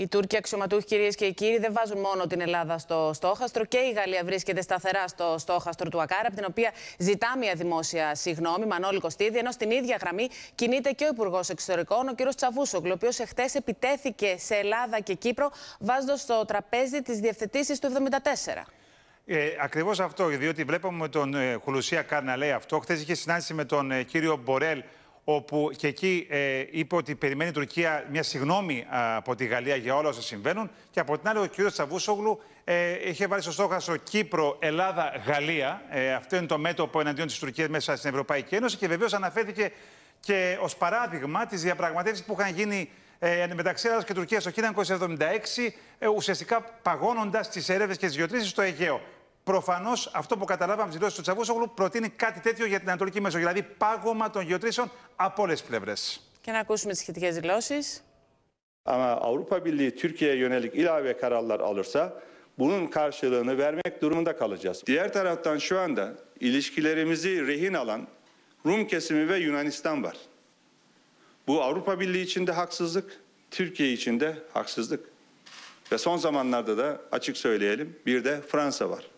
Οι Τούρκοι αξιωματούχοι, κυρίες και κύριοι, δεν βάζουν μόνο την Ελλάδα στο στόχαστρο. Και η Γαλλία βρίσκεται σταθερά στο στόχαστρο του Ακάρα, από την οποία ζητά μια δημόσια συγγνώμη, Μανώλη Κωστίδη. Ενώ στην ίδια γραμμή κινείται και ο Υπουργός Εξωτερικών, ο κ. Τσαβούσογκλου, ο οποίος εχθές επιτέθηκε σε Ελλάδα και Κύπρο, βάζοντας στο τραπέζι τις διευθετήσεις του 1974. Ε, Ακριβώς αυτό, διότι βλέπουμε τον ε, Χουλουσία Κάρ να λέει αυτό. Χθες είχε συνάντηση με τον ε, κύριο Μπορέλ, όπου και εκεί ε, είπε ότι περιμένει η Τουρκία μια συγνώμη από τη Γαλλία για όλα όσα συμβαίνουν. Και από την άλλη, ο κ. Τσαβούσογλου ε, είχε βάλει στο στόχαστρο Κύπρο, Ελλάδα, Γαλλία. Ε, αυτό είναι το μέτωπο εναντίον της Τουρκίας μέσα στην Ευρωπαϊκή Ένωση. Και βεβαίως αναφέρθηκε και ως παράδειγμα τις διαπραγματεύσεις που είχαν γίνει ε, μεταξύ Ελλάδα και Τουρκίας το 1976, ε, ουσιαστικά παγώνοντας τις έρευνες και τις γεωτρήσεις στο Αιγαίο. Προφανώς αυτό που καταλάβαμε τι δηλώσει του Τσαβούσογλου προτείνει κάτι τέτοιο για την Ανατολική Μέσο. Δηλαδή πάγωμα των γεωτρήσεων από όλες τις πλευρές. Και να ακούσουμε τις σχετικές δηλώσεις. Ama Avrupa Birliği Türkiye'ye yönelik ilave kararlar alırsa bunun karşılığını vermek durumunda kalacağız. Diğer taraftan şu anda ilişkilerimizi rehin alan Rum kesimi ve Yunanistan var. Bu Avrupa Birliği için de haksızlık, Türkiye için de haksızlık. Ve son zamanlarda da açık söyleyelim bir de Fransa var.